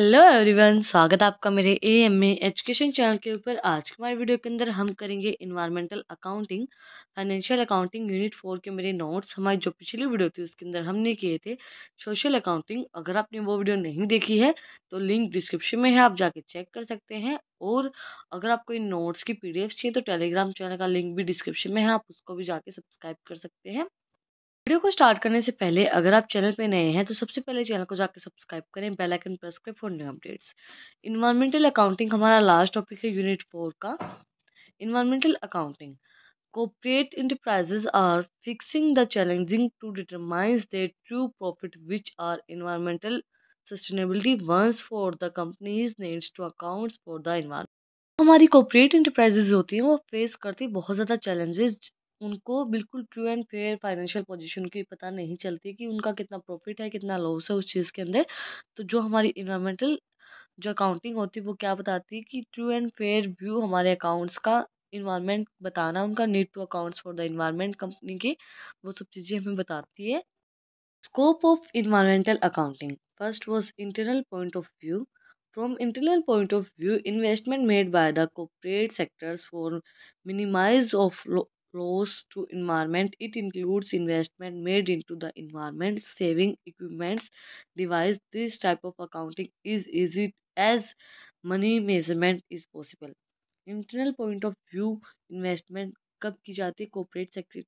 Hello everyone स्वागत है आपका मेरे ए एम एजुकेशन चैनल के ऊपर आज के हमारे वीडियो के अंदर हम करेंगे environmental accounting financial accounting unit four के मेरे नोट्स हमारी जो पिछली वीडियो थी उसके अंदर हमने किए थे सोशल अकाउंटिंग अगर आपने वो वीडियो नहीं देखी है तो लिंक डिस्क्रिप्शन में है आप जाके चेक कर सकते हैं और अगर आपको इन नोट्स की पी चाहिए तो टेलीग्राम चैनल का लिंक भी डिस्क्रिप्शन में है आप उसको भी जाके सब्सक्राइब कर सकते हैं वीडियो को स्टार्ट करने से पहले अगर आप चैनल पे नए हैं तो सबसे पहले चैनल को जाकर सब्सक्राइब करें बेल आइकन प्रेस करें for new updates environmental accounting हमारा लास्ट टॉपिक है यूनिट फोर का environmental accounting corporate enterprises are fixing the challenging to determines the true profit which are environmental sustainability ones for the companies needs to account for the environment हमारी corporate enterprises होती हैं वो face करती बहुत ज़्यादा challenges उनको बिल्कुल true and fair financial position की पता नहीं चलती कि उनका कितना प्रॉफिट है कितना लॉस है उस चीज़ के अंदर तो जो हमारी इन्वायरमेंटल जो अकाउंटिंग होती है वो क्या बताती है कि ट्रू एंड फेयर व्यू हमारे अकाउंट्स का इन्वायरमेंट बताना उनका need to accounts for the environment company की वो सब चीज़ें हमें बताती है scope of environmental accounting first was internal point of view from internal point of view investment made by the corporate sectors for minimise of close to environment it includes investment made into the environment saving equipments device this type of accounting is easy as money measurement is possible internal point of view investment कब की जाती है cooperate sector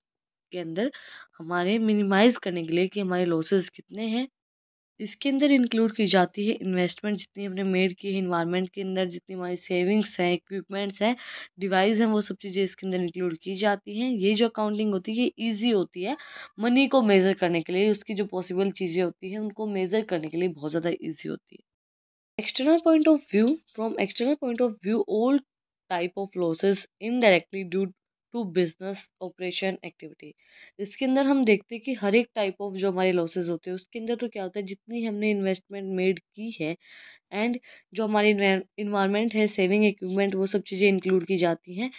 के अंदर हमारे minimise करने के लिए कि हमारे लॉसेस कितने हैं इसके अंदर इंक्लूड की जाती है इन्वेस्टमेंट जितनी हमने मेड की है इन्वायरमेंट के अंदर जितनी हमारी सेविंग्स हैं इक्विपमेंट्स हैं डिवाइस हैं वो सब चीज़ें इसके अंदर इंक्लूड की जाती हैं ये जो अकाउंटिंग होती है ये ईजी होती है मनी को मेज़र करने के लिए उसकी जो पॉसिबल चीज़ें होती हैं उनको मेज़र करने के लिए बहुत ज़्यादा ईजी होती है external point of view from external point of view old type of losses indirectly due to business operation activity इसके अंदर हम देखते हैं कि हर एक टाइप ऑफ जो हमारे लॉसेज होते हैं उसके अंदर तो क्या होता है जितनी हमने इन्वेस्टमेंट मेड की है एंड जो हमारे इन्वायरमेंट है सेविंग इक्विपमेंट वो सब चीज़ें इंक्लूड की जाती हैं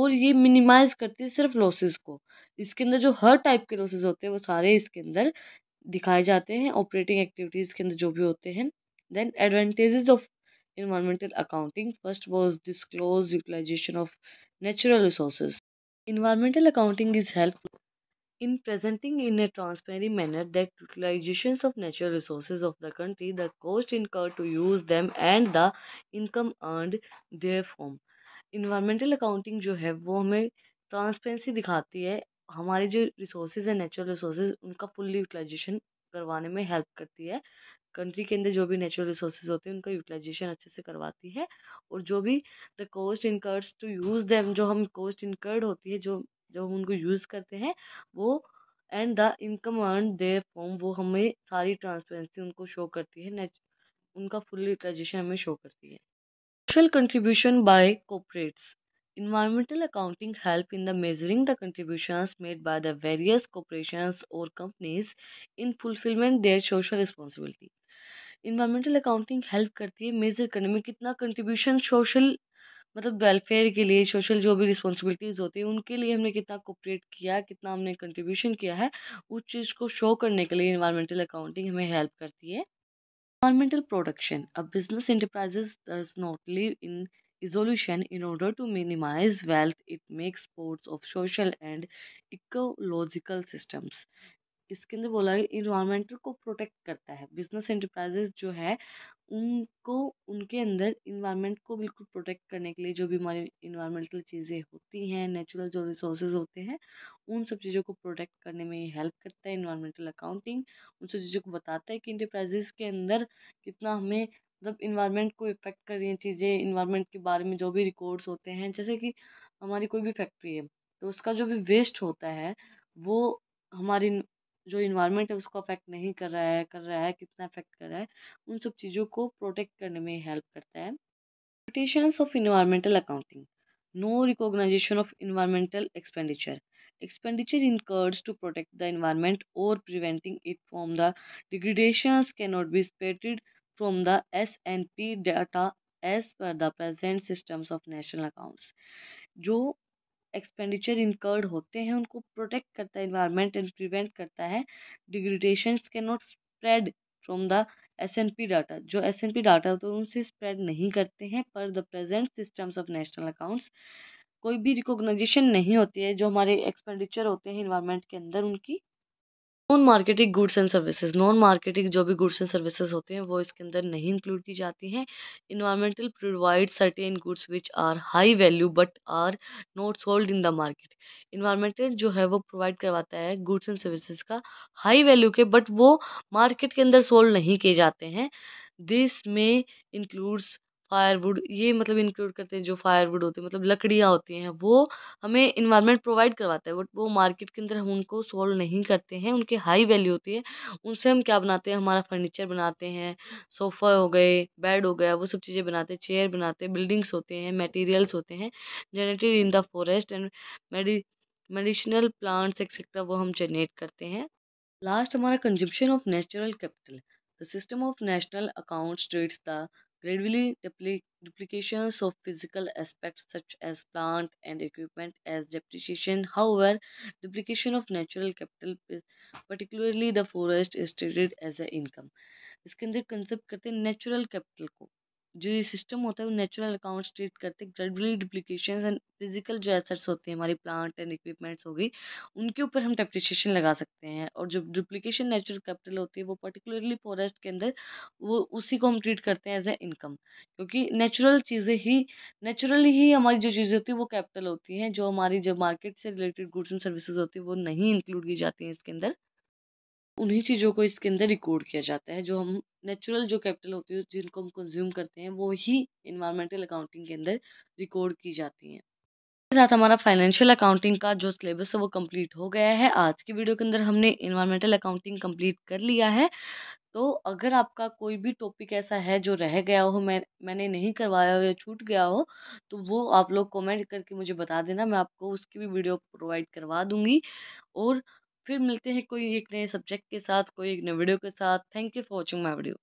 और ये मिनिमाइज करती है सिर्फ लॉसेज को इसके अंदर जो हर टाइप के लॉसेज होते हैं वो सारे इसके अंदर दिखाए जाते हैं ऑपरेटिंग एक्टिविटीज़ के अंदर जो भी होते हैं then advantages of environmental accounting first was disclose utilisation of natural resources Environmental accounting is helpful in presenting in a transparent manner the utilization of natural resources of the country, the cost incurred to use them and the income earned therefrom. environmental accounting जो है वो हमें transparency दिखाती है हमारे जो resources हैं natural resources उनका फुल्ली यूटिलाइजेशन करवाने में हेल्प करती है कंट्री के अंदर जो भी नेचुरल रिसोर्सेज होते हैं उनका यूटिलाइजेशन अच्छे से करवाती है और जो भी the cost incurs to use them जो हम कोस्ट इनकर्ड होती है जो जो हम उनको यूज़ करते हैं वो and the income earn they form वो हमें सारी ट्रांसपेरेंसी उनको शो करती है उनका फुल यूटिलाइजेशन हमें शो करती है social contribution by corporates environmental accounting help in the measuring the contribution made by the various corporations और companies in fulfilment their social responsibility environmental accounting help करती है मेज़र करने में कितना कंट्रीब्यूशन सोशल मतलब वेलफेयर के लिए सोशल जो भी रिस्पॉन्सिबिलिटीज़ होती है उनके लिए हमने कितना कोपरेट किया कितना हमने कंट्रीब्यूशन किया है उस चीज़ को शो करने के लिए इन्वायरमेंटल अकाउंटिंग हमें हेल्प करती है environmental production a business enterprises does not live in isolation in order to minimize wealth it makes parts of social and ecological systems इसके अंदर बोला इन्वायरमेंटल को प्रोटेक्ट करता है बिजनेस एंटरप्राइजेस जो है उनको उनके अंदर इन्वायरमेंट को बिल्कुल प्रोटेक्ट करने के लिए जो भी हमारी इन्वायरमेंटल चीज़ें होती हैं नेचुरल जो रिसोर्सेज होते हैं उन सब चीज़ों को प्रोटेक्ट करने में हेल्प करता है इन्वायरमेंटल अकाउंटिंग उन सब चीज़ों को बताता है कि इंटरप्राइजेस के अंदर कितना हमें मतलब इन्वायरमेंट को इफेक्ट कर रही हैं चीज़ें इन्वायरमेंट के बारे में जो भी रिकॉर्ड्स होते हैं जैसे कि हमारी कोई भी फैक्ट्री है तो उसका जो भी वेस्ट होता है वो हमारी जो इन्वायरमेंट है उसको अफेक्ट नहीं कर रहा है कर रहा है कितना अफेक्ट कर रहा है उन सब चीज़ों को प्रोटेक्ट करने में हेल्प करता है limitations of environmental accounting no recognization of environmental expenditure expenditure incurs to protect the environment और preventing it from the degradations can not be separated from the S and P data as per the present systems of national accounts जो expenditure incurred होते हैं उनको protect करता है environment and prevent करता है degradation के not spread from the S N P data जो एस एन पी डाटा होते हैं उनसे स्प्रेड नहीं करते हैं पर the present systems of national accounts कोई भी रिकोगनाइजेशन नहीं होती है जो हमारे एक्सपेंडिचर होते हैं इन्वायरमेंट के अंदर उनकी non marketing goods and services non marketing जो भी गुड्स एंड सर्विसेज होते हैं वो इसके अंदर नहीं इंक्लूड की जाती हैं environmental provide certain goods which are high value but are not sold in the market environmental जो है वो प्रोवाइड करवाता है गुड्स एंड सर्विसेज का हाई वैल्यू के बट वो मार्केट के अंदर सोल्ड नहीं किए जाते हैं दिस में इंक्लूड्स फायरवुड ये मतलब इंक्लूड करते हैं जो फायरवुड होते हैं मतलब लकड़ियाँ होती हैं वो हमें इन्वायरमेंट प्रोवाइड करवाता है बट वो मार्केट के अंदर हम उनको सोल्व नहीं करते हैं उनकी हाई वैल्यू होती है उनसे हम क्या बनाते हैं हमारा फर्नीचर बनाते हैं सोफ़ा हो गए बेड हो गया वो सब चीज़ें बनाते हैं चेयर बनाते हैं बिल्डिंग्स होते हैं मटेरियल्स होते हैं generated in the forest and medi medicinal plants etcetera वो हम जनरेट करते हैं लास्ट हमारा consumption of natural capital the system of national accounts treats the Gradually, duplications of physical aspects such as plant and equipment as depreciation. However, duplication of natural capital, particularly the forest, is treated as an income. इसके अंदर concept करते हैं natural capital को जो ये system होता है वो नेचुरल अकाउंट्स ट्रीट करते हैं डुप्लीकेशन एंड फिजिकल जो एसेट्स होते हैं हमारी प्लांट एंड इक्विपमेंट्स हो गई उनके ऊपर हम डिप्रिशिएशन लगा सकते हैं और जो डुप्लीकेशन नेचुरल कैपिटल होती है वो पर्टिकुलरली फॉरेस्ट के अंदर वो उसी को हम ट्रीट करते हैं एज ए इनकम क्योंकि नेचुरल चीज़ें ही नेचुरली ही हमारी जो चीज़ें होती है वो कैपिटल होती हैं जो हमारी जो मार्केट से रिलेटेड गुड्स एंड सर्विसेज होती है वो नहीं इंक्लूड की जाती हैं इसके अंदर उन्हीं चीज़ों को इसके अंदर रिकॉर्ड किया जाता है जो हम नेचुरल जो कैपिटल होती है जिनको हम कंज्यूम करते हैं वो ही इन्वायरमेंटल अकाउंटिंग के अंदर रिकॉर्ड की जाती हैं इसके साथ हमारा फाइनेंशियल अकाउंटिंग का जो सिलेबस है वो कंप्लीट हो गया है आज की वीडियो के अंदर हमने इन्वायरमेंटल अकाउंटिंग कंप्लीट कर लिया है तो अगर आपका कोई भी टॉपिक ऐसा है जो रह गया हो मैं मैंने नहीं करवाया हो या छूट गया हो तो वो आप लोग कमेंट करके मुझे बता देना मैं आपको उसकी भी वीडियो प्रोवाइड करवा दूंगी और फिर मिलते हैं कोई एक नए सब्जेक्ट के साथ कोई एक नए वीडियो के साथ thank you for watching my video